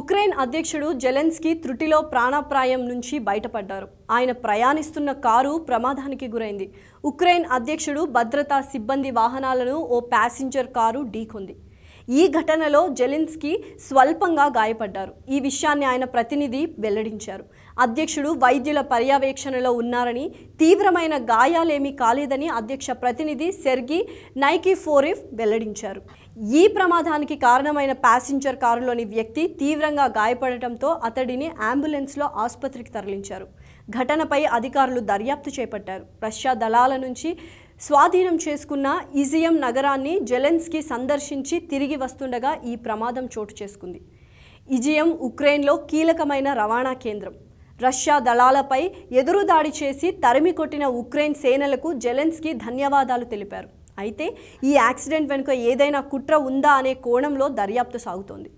Ukraine అధ్యక్షుడు Zelensky త్రుటిలో ప్రాణాప్రాయం నుంచి బయటపడ్డారు ఆయన ప్రయాణిస్తున్న కారు ప్రమాదానికి గురైంది ఉక్రెయిన్ అధ్యక్షుడు భద్రతా సిబ్బంది వాహనాలను ఓ ప్యాసింజర్ కారు ఢీకొంది ఈ ఘటనలో జెలిన్స్కీ స్వల్పంగా గాయపడ్డారు ఈ విషయాన్ని ఆయన ప్రతినిధి వెల్లడించారు అధ్యక్షుడు వైద్యుల పర్యవేక్షణలో ఉన్నారని తీవ్రమైన గాయాలేమీ కాలేదని అధ్యక్ష ప్రతినిధి సెర్గీ నైకి ఫోరిఫ్ వెల్లడించారు ఈ ప్రమాదానికి కారణమైన ప్యాసింజర్ కారులోని వ్యక్తి తీవ్రంగా గాయపడటంతో అతడిని అంబులెన్స్లో ఆసుపత్రికి తరలించారు ఘటనపై అధికారులు దర్యాప్తు చేపట్టారు రష్యా దళాల నుంచి స్వాధీనం చేసుకున్న ఇజియం నగరాన్ని జెలెన్స్కి సందర్శించి తిరిగి వస్తుండగా ఈ ప్రమాదం చోటు చేసుకుంది ఇజియం ఉక్రెయిన్లో కీలకమైన రవాణా కేంద్రం రష్యా దళాలపై ఎదురుదాడి చేసి తరిమి కొట్టిన ఉక్రెయిన్ సేనలకు జెలెన్స్కి ధన్యవాదాలు తెలిపారు అయితే ఈ యాక్సిడెంట్ వెనుక ఏదైనా కుట్ర ఉందా అనే కోణంలో దర్యాప్తు సాగుతోంది